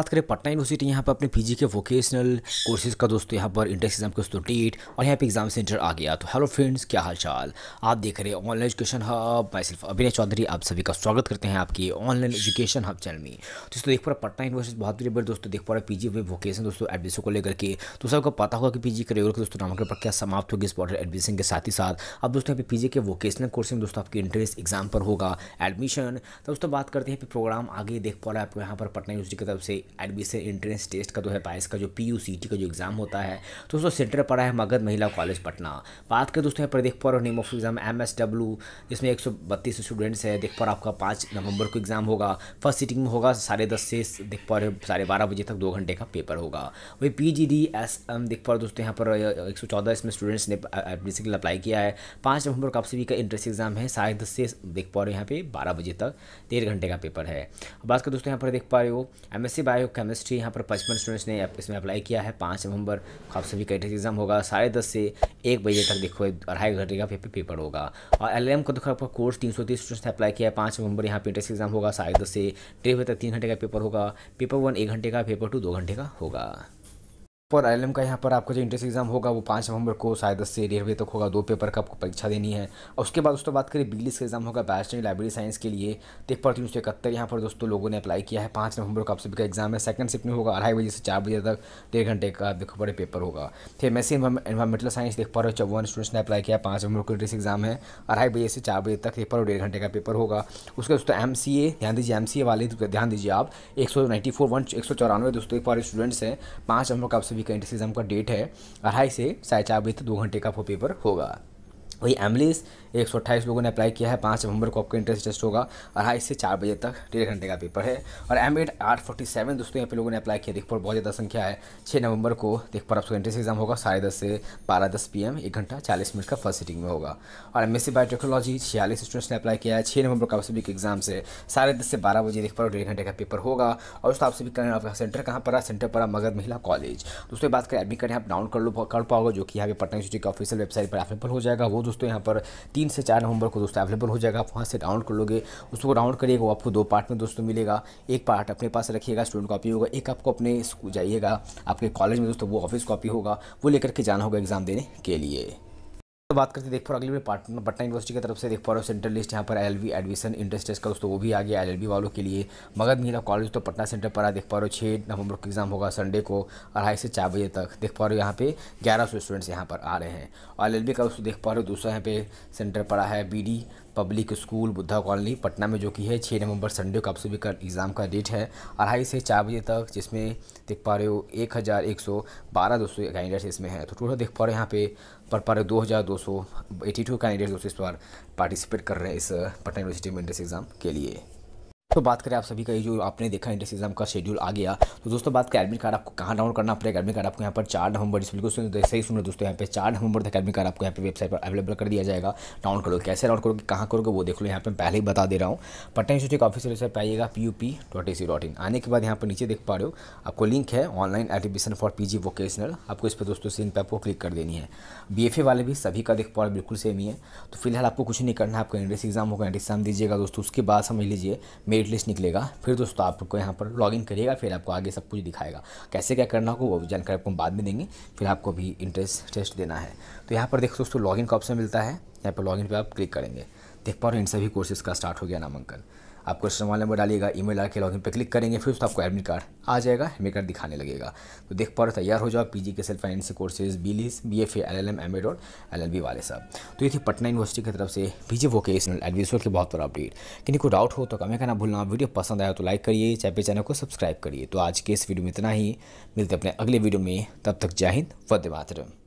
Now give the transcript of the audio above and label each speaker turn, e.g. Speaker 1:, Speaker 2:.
Speaker 1: बात करें पटना यूनिवर्सिटी यहाँ पर अपने पीजी के वोकेशनल कोर्सेज का दोस्तों यहाँ पर इंटेक्स एग्जाम का दोस्तों डेट और यहाँ पे एग्जाम सेंटर आ गया तो हेलो फ्रेंड्स क्या हाल चाल आप देख रहे हैं ऑनलाइन एजुकेशन हब मैं सिर्फ अभिनय चौधरी आप सभी का स्वागत करते हैं आपकी ऑनलाइन एजुकेशन हब चैनल में तो दोस्तों देख पा रहे पटना यूनिवर्सिटी बहुत बड़ी दोस्तों देख पा रहे पीजी में वोकेशन दोस्तों एडमिशन को लेकर के तो सबको पता होगा कि पीजी के रेगुलर दोस्तों नामांकन प्रक्रिया समाप्त होगी इस बॉर्डर एडमिशन के साथ ही साथ अब दोस्तों यहाँ पे पीजी के वोकेशनल कोर्स में दोस्तों आपके इंट्रेंस एग्जाम पर होगा एडमिशन तो दोस्तों बात करते हैं प्रोग्राम आगे देख पा रहे हैं आपको यहाँ पर पटना यूनिवर्सिटी की तरफ से एडमिशन एंट्रेंस टेस्ट का दो हज़ार बाईस का जो पी यू सी टी का जो एग्ज़ाम होता है तो दोस्तों सेंटर पड़ा है मगध महिला कॉलेज पटना बात करें दोस्तों यहाँ पर देख पा रहे name of exam M S W जिसमें एक सौ बत्तीस स्टूडेंट्स है देख पा रहे आपका पाँच नवंबर को एग्ज़ाम होगा फर्स्ट सीटिंग में होगा साढ़े दस से देख पा रहे साढ़े बारह बजे तक दो घंटे का पेपर होगा वही P G D S M देख पा रहे दोस्तों यहाँ पर एक सौ चौदह इसमें स्टूडेंट्स ने एडमिशन के लिए अप्लाई किया है पाँच नवंबर का आप सभी का एंट्रेंस एग्ज़ाम है साढ़े दस से देख पा रहे हो यहाँ पे बारह बजे तक डेढ़ घंटे का पेपर है बात करें दोस्तों यहाँ पर देख पा रहे हो एम एस सी बायोकेमिस्ट्री यहाँ पर पचपन स्टूडेंट्स ने इसमें अप्लाई किया है पाँच नवंबर को आप सभी कैटेज एग्जाम होगा साढ़े दस से एक बजे तक देखो अढ़ाई घंटे का पेपर होगा और एल का देखो आपका कोर्स तीन सौ तीस स्टूडेंट्स ने अप्लाई किया है पाँच नवंबर यहाँ पे इंटरेस्ट एग्जाम होगा साढ़े दस से डेढ़ बजे तक तीन घंटे का पेपर होगा पेपर वन एक घंटे का पेपर टू दो घंटे का होगा पर आई का यहाँ पर आपका जो इंट्रेंस एग्जाम होगा वो पाँच नवंबर को शायद दस से डेढ़ बजे तक होगा दो पेपर का आपको परीक्षा देनी है और उसके बाद दोस्तों बात करें बिजली का एग्जाम होगा बैचलर लाइब्रेरी साइंस के लिए तो एक तीन सौ इकहत्तर यहाँ पर दोस्तों लोगों ने अप्लाई किया है पाँच नवंबर को आप सभी का एग्जाम है सेकंड शिफ्ट में होगा अढ़ाई बजे से चार बजे तक डेढ़ घंटे का देखो बड़े पेपर होगा फिर एम एस एनवायरमेंटल साइंस देख पा रहे हो चौवन स्टूडेंट्स ने अप्लाई किया पाँच नवंबर को इंट्रेंस एग्जाम है अढ़ाई बजे से चार बजे तक पेपर और डेढ़ घंटे का पेपर होगा उसके दोस्तों एम सी ए ध्यान दीजिए एम सी ए वाले ध्यान दीजिए आप एक सौ नाइन्टी फोर वन एक सौ चौरानवे दोस्तों एक पर स्टूडेंट्स हैं पाँच नवंबर का आप सभी का इंटरसिज्म का डेट है अढ़ाई से साढ़े चार बजे तक दो घंटे का वो पेपर होगा वही एमलिस एक सौ अट्ठाईस लोगों ने अप्लाई किया है पाँच नवंबर को आपका इंट्रेंस टेस्ट होगा अढ़ाई हाँ, से चार बजे तक डेढ़ घंटे का पेपर है और एम एड आठ फोर्टी सेवन दोस्तों यहाँ पे लोगों ने अप्लाई किया देखपुर बहुत ज़्यादा संख्या है छः नवंबर को देखपुर आपका एंट्रेंस एग्जाम होगा साढ़े दस से बारह दस पी एम एक घंटा चालीस मिनट का फर्स्ट सिटिंग में होगा और एम एस सी बायोटेक्नोलॉजी छियालीस स्टूडेंट्स ने अप्लाई किया है छः नवंबर का आप एग्जाम से साढ़े दस से बारह बजे देखपुर डेढ़ घंटे का पेपर होगा और दोस्तों आप सभी करें आपका सेंटर कहाँ पर सेंटर पर मगध महिला कॉलेज दोस्तों बात करें एडमिट कार्ड आप डाउन कर लो कर पाओगे जो कि यहाँ पे पटना यूनिवर्सिटी का ऑफिशियल वेबसाइट पर अवेलेबल हो जाएगा वो दोस्तों यहाँ पर तीन से चार नवंबर को दोस्तों अवेलेबल हो जाएगा आप वहाँ से डाउनलोड कर लोगे उसको डाउनलोड करिएगा वो आपको दो पार्ट में दोस्तों मिलेगा एक पार्ट अपने पास रखिएगा स्टूडेंट कॉपी होगा एक आपको अपने जाइएगा आपके कॉलेज में दोस्तों वो ऑफिस कॉपी होगा वो लेकर के जाना होगा एग्ज़ाम देने के लिए तो बात करते देख पा अगले में पाटना पटना यूनिवर्सिटी की तरफ से देख पा रहे हो सेंट्रल लिस्ट यहाँ पर एलएलबी एडमिशन इंटरेस्ट टेस्ट का दोस्तों वो भी आ गया एलएलबी वालों के लिए मगध मीना कॉलेज तो पटना सेंटर पर आ देख पा रहे हो छः नवंबर को एग्जाम होगा संडे को अढ़ाई से चार बजे तक देख पा रहे हो यहाँ पे ग्यारह स्टूडेंट्स यहाँ पर आ रहे हैं और एल का दोस्तों देख पा रहे हो दूसरा यहाँ पे सेंटर पड़ा है B public school Buddha colony Patna में जो कि है छः नवंबर संडे को आप सभी का एग्ज़ाम का डेट है अढ़ाई से चार बजे तक जिसमें देख पा रहे हो एक हज़ार एक सौ बारह दो सौ कैंडिडेट्स इसमें हैं तो टोटल देख पा रहे हो यहाँ पे पढ़ पा रहे हो दो हज़ार दो सौ एटी टू कैंडिडेट्स दोस्तों इस बार पार्टिसिपेट कर रहे हैं इस पटना यूनिवर्सिटी में एंट्रेंस एग्ज़ाम के लिए तो बात करें आप सभी का ये जो आपने देखा इंटरेस्ट एग्जाम का शेड्यूल आ गया तो दोस्तों बात करें एडमिट कार्ड आपको कहाँ डाउनलोड करना पड़ेगा एडमिट कार्ड आपको यहाँ पर चार नवंबर इस बिल्कुल सही सुन दोस्तों यहाँ पे चार नवंबर तक एडमिट कार्ड आपको यहाँ पे वेबसाइट पर अवेलेबल कर दिया जाएगा डाउन करो कैसे डाउन करोगे कहाँ करोगे वो देख लो यहाँ पर पहले ही बता दे रहा हूँ पटना यूनिवर्सिटी ऑफिस वेबसाइट पर आइएगा P U P dot A C dot in आने के बाद यहाँ पर नीचे देख पा रहे हो आपको लिंक है online admission for P G vocational आपको इस पर दोस्तों सीन पर आपको क्लिक कर देनी है बी एफ ए वाले भी सभी का देख पा रहे बिल्कुल सेम ही है तो फिलहाल आपको कुछ नहीं करना है आपका इंटरेस्ट एग्जाम होगा इंटरेस्ट एग्जाम दीजिएगा दोस्तों उसके बाद समझ लीजिए मेरे डेट लिस्ट निकलेगा फिर दोस्तों आपको यहाँ पर लॉगिन करिएगा फिर आपको आगे सब कुछ दिखाएगा कैसे क्या करना होगा वो भी जानकारी आपको बाद में देंगे फिर आपको भी इंटरेस्ट टेस्ट देना है तो यहाँ पर देखो दोस्तों लॉगिन का ऑप्शन मिलता है यहाँ पर लॉगिन पर आप क्लिक करेंगे देख पा रहे इन सभी कोर्सेज़ का स्टार्ट हो गया नामांकन आप क्वेश्चन वाले नंबर डालिएगा ईमेल मेल आके लॉगिन पर क्लिक करेंगे फिर उसका आपको एडमिट कार्ड आ जाएगा एडमिट कार्ड दिखाने लगेगा तो देख पा रहे तैयार हो जाओ पीजी के self financial courses B LIS B F L L M M Ed और एल एल बी वाले साहब तो ये थी पटना यूनिवर्सिटी की तरफ से पीजी वोकेशनल एडमिशन की बहुत बड़ा अपडेट किन्हीं को डाउट हो तो कमें करना भूलना वीडियो पसंद आया तो लाइक करिए चाहे चैनल को सब्सक्राइब करिए तो आज के इस वीडियो में इतना ही मिलते अपने अगले वीडियो में तब तक जय हिंद वंदे मातरम